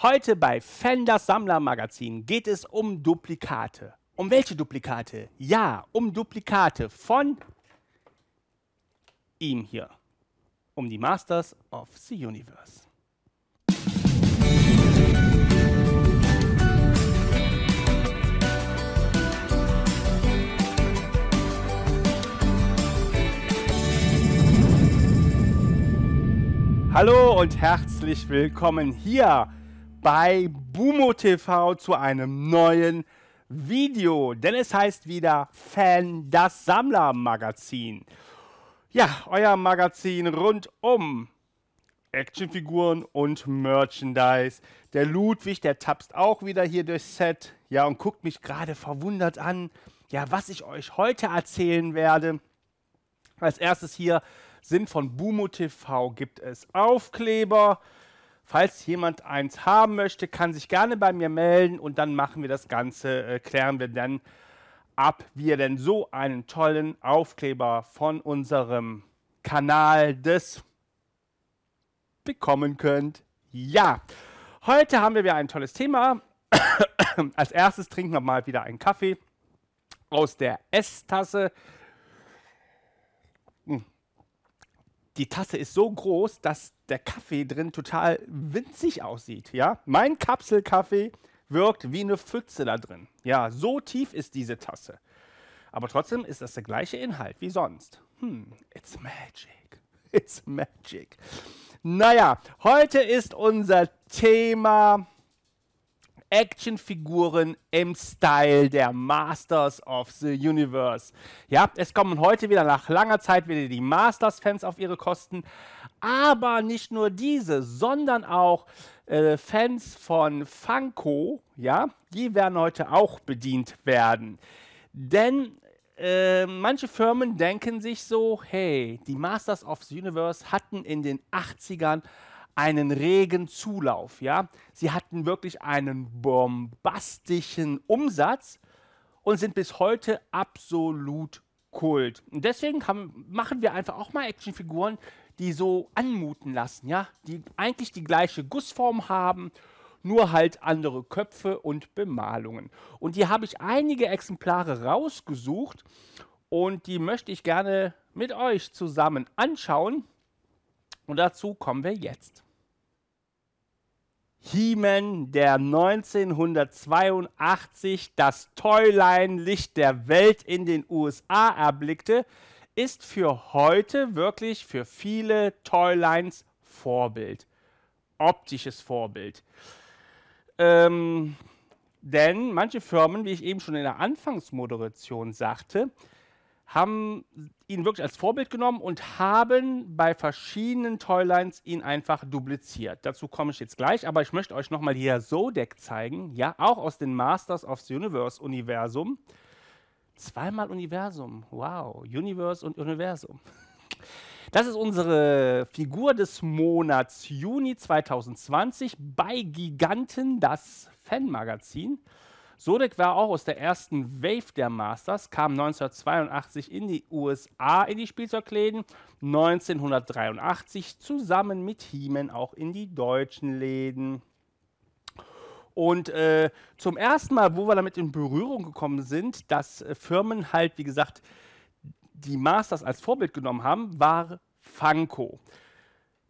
Heute bei Fenders Sammlermagazin geht es um Duplikate. Um welche Duplikate? Ja, um Duplikate von ihm hier. Um die Masters of the Universe. Hallo und herzlich willkommen hier bei Bumo TV zu einem neuen Video, denn es heißt wieder Fan das Sammler Magazin. Ja, euer Magazin rund um Actionfiguren und Merchandise. Der Ludwig, der tapst auch wieder hier durchs Set, ja, und guckt mich gerade verwundert an, ja, was ich euch heute erzählen werde. Als erstes hier sind von Bumo TV gibt es Aufkleber, Falls jemand eins haben möchte, kann sich gerne bei mir melden und dann machen wir das Ganze, äh, klären wir dann ab, wie ihr denn so einen tollen Aufkleber von unserem Kanal des bekommen könnt. Ja, heute haben wir wieder ein tolles Thema. Als erstes trinken wir mal wieder einen Kaffee aus der Esstasse. Hm. Die Tasse ist so groß, dass der Kaffee drin total winzig aussieht. Ja? Mein Kapselkaffee wirkt wie eine Pfütze da drin. Ja, so tief ist diese Tasse. Aber trotzdem ist das der gleiche Inhalt wie sonst. Hm, it's magic. It's magic. Naja, heute ist unser Thema Actionfiguren im Style der Masters of the Universe. Ja, es kommen heute wieder nach langer Zeit wieder die Masters-Fans auf ihre Kosten. Aber nicht nur diese, sondern auch äh, Fans von Funko, ja, die werden heute auch bedient werden. Denn äh, manche Firmen denken sich so, hey, die Masters of the Universe hatten in den 80ern einen regen Zulauf, ja. Sie hatten wirklich einen bombastischen Umsatz und sind bis heute absolut Kult. Und deswegen haben, machen wir einfach auch mal Actionfiguren, die so anmuten lassen, ja, die eigentlich die gleiche Gussform haben, nur halt andere Köpfe und Bemalungen. Und die habe ich einige Exemplare rausgesucht und die möchte ich gerne mit euch zusammen anschauen. Und dazu kommen wir jetzt. He-Man, der 1982 das Toyline-Licht der Welt in den USA erblickte, ist für heute wirklich für viele Toylines Vorbild. Optisches Vorbild. Ähm, denn manche Firmen, wie ich eben schon in der Anfangsmoderation sagte, haben ihn wirklich als Vorbild genommen und haben bei verschiedenen Toylines ihn einfach dupliziert. Dazu komme ich jetzt gleich, aber ich möchte euch nochmal hier Sodec zeigen, ja, auch aus dem Masters of the Universe Universum. Zweimal Universum. Wow. Universe und Universum. Das ist unsere Figur des Monats Juni 2020 bei Giganten, das Fanmagazin. Sodek war auch aus der ersten Wave der Masters, kam 1982 in die USA in die Spielzeugläden, 1983 zusammen mit Hiemen auch in die deutschen Läden. Und äh, zum ersten Mal, wo wir damit in Berührung gekommen sind, dass äh, Firmen halt, wie gesagt, die Masters als Vorbild genommen haben, war Funko.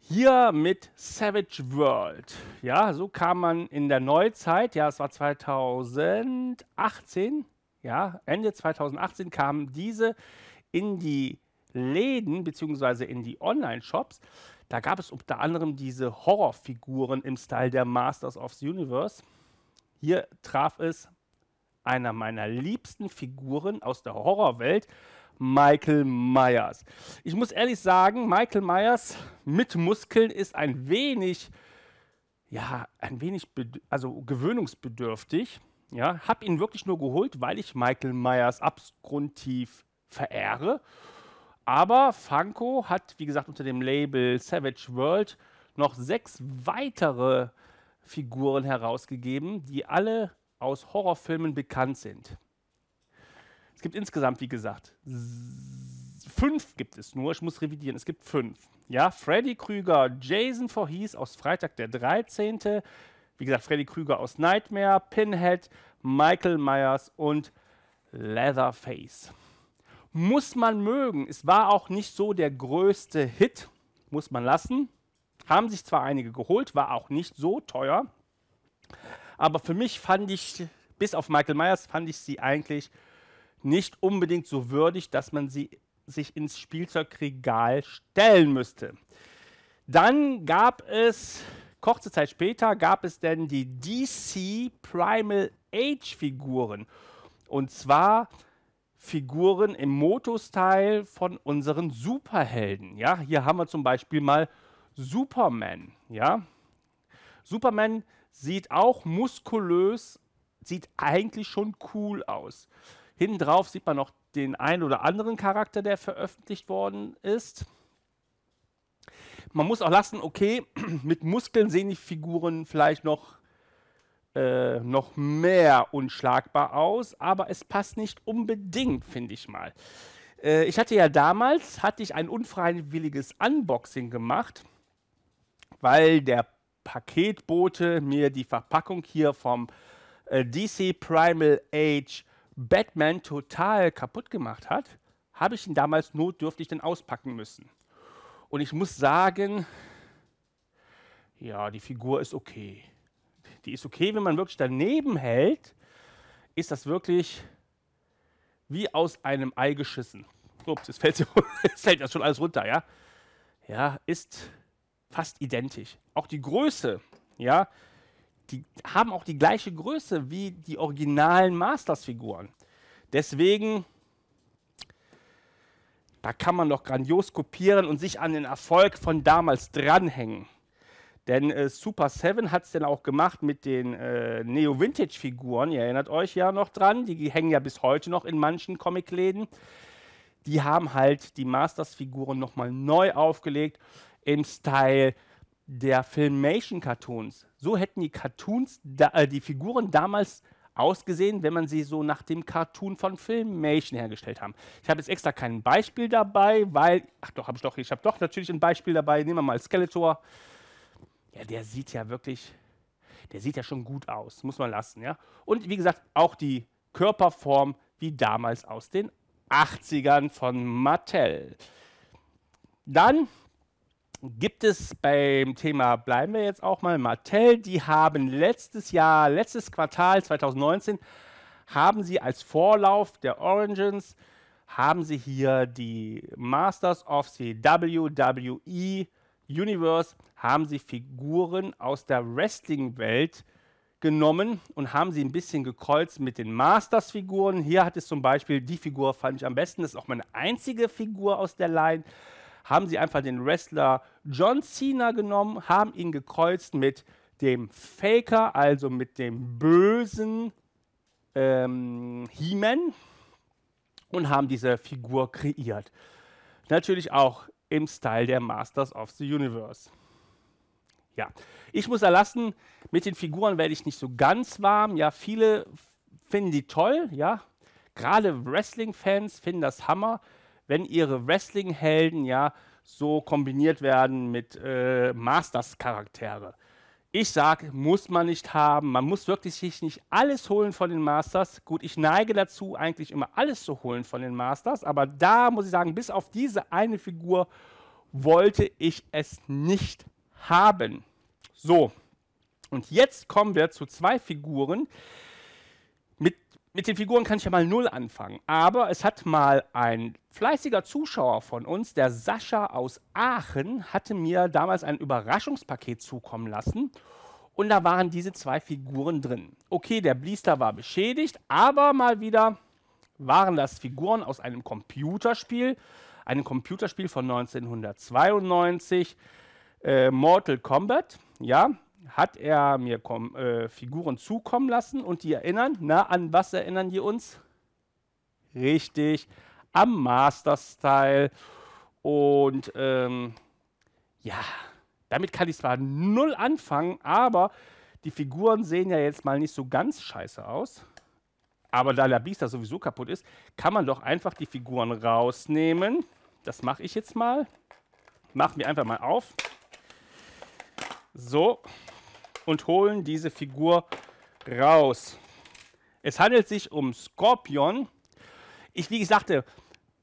Hier mit Savage World. Ja, so kam man in der Neuzeit, ja, es war 2018, ja, Ende 2018 kamen diese in die Läden bzw. in die Online-Shops. Da gab es unter anderem diese Horrorfiguren im Style der Masters of the Universe. Hier traf es einer meiner liebsten Figuren aus der Horrorwelt, Michael Myers. Ich muss ehrlich sagen, Michael Myers mit Muskeln ist ein wenig, ja, ein wenig, also gewöhnungsbedürftig. Ja, habe ihn wirklich nur geholt, weil ich Michael Myers abgrundtief verehre. Aber Funko hat, wie gesagt, unter dem Label Savage World noch sechs weitere Figuren herausgegeben, die alle aus Horrorfilmen bekannt sind. Es gibt insgesamt, wie gesagt, fünf gibt es nur. Ich muss revidieren, es gibt fünf. Ja, Freddy Krüger, Jason Voorhees aus Freitag der 13. Wie gesagt, Freddy Krüger aus Nightmare, Pinhead, Michael Myers und Leatherface. Muss man mögen. Es war auch nicht so der größte Hit, muss man lassen. Haben sich zwar einige geholt, war auch nicht so teuer, aber für mich fand ich, bis auf Michael Myers, fand ich sie eigentlich nicht unbedingt so würdig, dass man sie sich ins Spielzeugregal stellen müsste. Dann gab es, kurze Zeit später, gab es denn die DC Primal Age Figuren. Und zwar Figuren im Motostyle von unseren Superhelden. Ja, hier haben wir zum Beispiel mal Superman, ja. Superman sieht auch muskulös, sieht eigentlich schon cool aus. Hinten drauf sieht man noch den einen oder anderen Charakter, der veröffentlicht worden ist. Man muss auch lassen, okay, mit Muskeln sehen die Figuren vielleicht noch, äh, noch mehr unschlagbar aus, aber es passt nicht unbedingt, finde ich mal. Äh, ich hatte ja damals, hatte ich ein unfreiwilliges Unboxing gemacht weil der Paketbote mir die Verpackung hier vom äh, DC Primal Age Batman total kaputt gemacht hat, habe ich ihn damals notdürftig dann auspacken müssen. Und ich muss sagen, ja, die Figur ist okay. Die ist okay, wenn man wirklich daneben hält, ist das wirklich wie aus einem Ei geschissen. Ups, es fällt, jetzt fällt das schon alles runter, ja? Ja, ist fast identisch. Auch die Größe, ja, die haben auch die gleiche Größe wie die originalen Masters-Figuren. Deswegen, da kann man doch grandios kopieren und sich an den Erfolg von damals dranhängen. Denn äh, Super 7 hat es dann auch gemacht mit den äh, Neo-Vintage-Figuren. Ihr erinnert euch ja noch dran. Die hängen ja bis heute noch in manchen Comicläden. Die haben halt die Masters-Figuren nochmal neu aufgelegt im Style der Filmation-Cartoons. So hätten die Cartoons, da, äh, die Figuren damals ausgesehen, wenn man sie so nach dem Cartoon von Filmation hergestellt haben. Ich habe jetzt extra kein Beispiel dabei, weil, ach doch, habe ich doch, ich habe doch natürlich ein Beispiel dabei. Nehmen wir mal Skeletor. Ja, der sieht ja wirklich, der sieht ja schon gut aus, muss man lassen, ja. Und wie gesagt, auch die Körperform wie damals aus den 80ern von Mattel. Dann gibt es beim Thema, bleiben wir jetzt auch mal, Mattel, die haben letztes Jahr, letztes Quartal 2019, haben sie als Vorlauf der Origins, haben sie hier die Masters of the WWE Universe, haben sie Figuren aus der Wrestling-Welt genommen und haben sie ein bisschen gekreuzt mit den Masters-Figuren. Hier hat es zum Beispiel die Figur, fand ich am besten, das ist auch meine einzige Figur aus der Line haben sie einfach den Wrestler John Cena genommen, haben ihn gekreuzt mit dem Faker, also mit dem bösen ähm, He-Man und haben diese Figur kreiert. Natürlich auch im Style der Masters of the Universe. Ja, ich muss erlassen, mit den Figuren werde ich nicht so ganz warm. Ja, viele finden die toll, ja. Gerade Wrestling-Fans finden das Hammer wenn ihre Wrestling-Helden ja so kombiniert werden mit äh, Masters-Charaktere. Ich sage, muss man nicht haben. Man muss wirklich sich nicht alles holen von den Masters. Gut, ich neige dazu, eigentlich immer alles zu holen von den Masters. Aber da muss ich sagen, bis auf diese eine Figur wollte ich es nicht haben. So, und jetzt kommen wir zu zwei Figuren, mit den Figuren kann ich ja mal null anfangen. Aber es hat mal ein fleißiger Zuschauer von uns, der Sascha aus Aachen, hatte mir damals ein Überraschungspaket zukommen lassen. Und da waren diese zwei Figuren drin. Okay, der Bliester war beschädigt, aber mal wieder waren das Figuren aus einem Computerspiel. Einem Computerspiel von 1992, äh, Mortal Kombat, ja, hat er mir äh, Figuren zukommen lassen und die erinnern. Na, an was erinnern die uns? Richtig, am Master Style. Und ähm, ja, damit kann ich zwar null anfangen, aber die Figuren sehen ja jetzt mal nicht so ganz scheiße aus. Aber da der Beast sowieso kaputt ist, kann man doch einfach die Figuren rausnehmen. Das mache ich jetzt mal. Machen wir einfach mal auf. So, und holen diese Figur raus. Es handelt sich um Scorpion. Ich, wie ich sagte,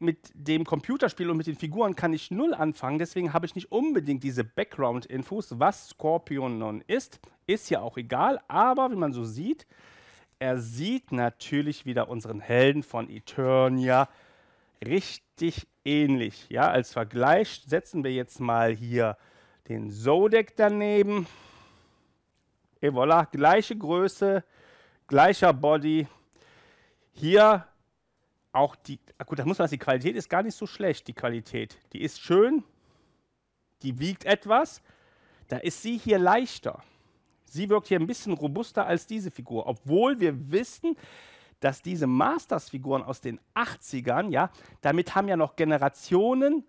mit dem Computerspiel und mit den Figuren kann ich null anfangen, deswegen habe ich nicht unbedingt diese Background-Infos, was Scorpion ist. Ist ja auch egal, aber wie man so sieht, er sieht natürlich wieder unseren Helden von Eternia richtig ähnlich. Ja, als Vergleich setzen wir jetzt mal hier den Zodek daneben Et voilà, gleiche Größe, gleicher Body. Hier auch die, ah, gut, da muss man sagen, die Qualität ist gar nicht so schlecht, die Qualität. Die ist schön, die wiegt etwas. Da ist sie hier leichter. Sie wirkt hier ein bisschen robuster als diese Figur, obwohl wir wissen, dass diese Masters-Figuren aus den 80ern, ja, damit haben ja noch Generationen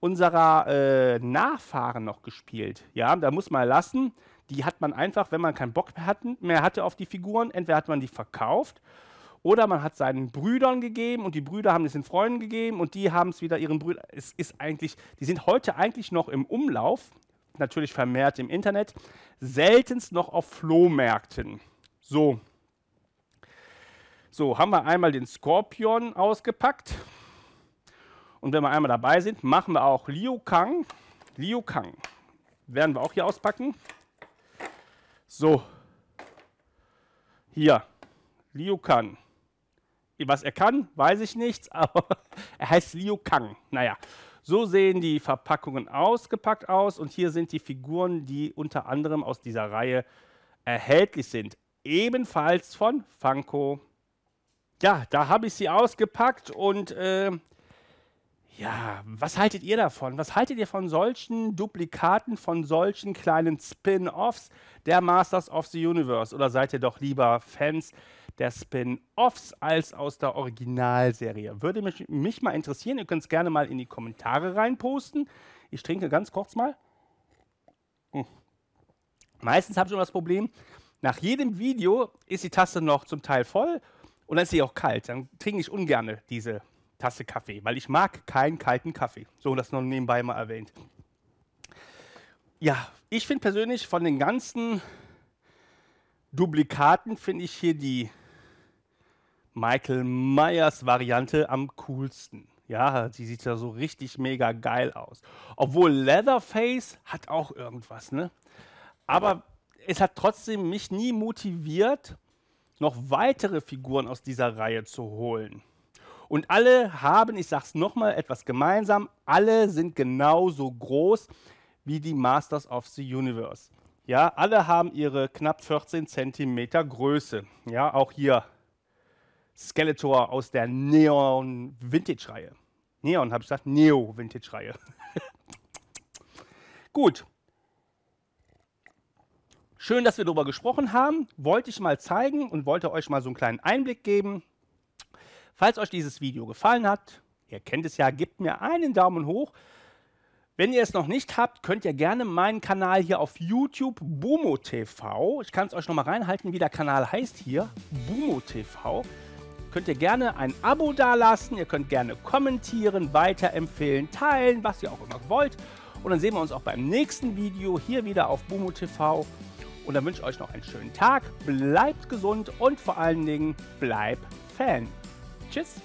unserer äh, Nachfahren noch gespielt. Ja, da muss man lassen, die hat man einfach, wenn man keinen Bock mehr hatte auf die Figuren, entweder hat man die verkauft oder man hat seinen Brüdern gegeben und die Brüder haben es den Freunden gegeben und die haben es wieder ihren Brüdern. Es ist eigentlich, die sind heute eigentlich noch im Umlauf, natürlich vermehrt im Internet, seltenst noch auf Flohmärkten. So. So, haben wir einmal den Skorpion ausgepackt. Und wenn wir einmal dabei sind, machen wir auch Liu Kang. Liu Kang werden wir auch hier auspacken. So. Hier. Liu Kang. Was er kann, weiß ich nicht, aber er heißt Liu Kang. Naja. So sehen die Verpackungen ausgepackt aus und hier sind die Figuren, die unter anderem aus dieser Reihe erhältlich sind. Ebenfalls von Funko. Ja, da habe ich sie ausgepackt und äh, ja, was haltet ihr davon? Was haltet ihr von solchen Duplikaten, von solchen kleinen Spin-offs der Masters of the Universe? Oder seid ihr doch lieber Fans der Spin-offs als aus der Originalserie? Würde mich, mich mal interessieren. Ihr könnt es gerne mal in die Kommentare reinposten. Ich trinke ganz kurz mal. Hm. Meistens habe ich immer das Problem, nach jedem Video ist die Tasse noch zum Teil voll und dann ist sie auch kalt. Dann trinke ich ungern diese Tasse Kaffee, weil ich mag keinen kalten Kaffee. So, das noch nebenbei mal erwähnt. Ja, ich finde persönlich von den ganzen Duplikaten finde ich hier die Michael Myers Variante am coolsten. Ja, die sieht ja so richtig mega geil aus. Obwohl Leatherface hat auch irgendwas, ne? Aber es hat trotzdem mich nie motiviert, noch weitere Figuren aus dieser Reihe zu holen. Und alle haben, ich sage es nochmal, etwas gemeinsam. Alle sind genauso groß wie die Masters of the Universe. Ja, alle haben ihre knapp 14 cm Größe. Ja, auch hier Skeletor aus der Neon Vintage-Reihe. Neon habe ich gesagt, Neo Vintage-Reihe. Gut. Schön, dass wir darüber gesprochen haben. Wollte ich mal zeigen und wollte euch mal so einen kleinen Einblick geben. Falls euch dieses Video gefallen hat, ihr kennt es ja, gebt mir einen Daumen hoch. Wenn ihr es noch nicht habt, könnt ihr gerne meinen Kanal hier auf YouTube Bumo TV. Ich kann es euch nochmal reinhalten, wie der Kanal heißt hier. Bumo TV. Könnt ihr gerne ein Abo dalassen, ihr könnt gerne kommentieren, weiterempfehlen, teilen, was ihr auch immer wollt. Und dann sehen wir uns auch beim nächsten Video hier wieder auf Bumo TV. Und dann wünsche ich euch noch einen schönen Tag, bleibt gesund und vor allen Dingen bleibt Fan. Tschüss.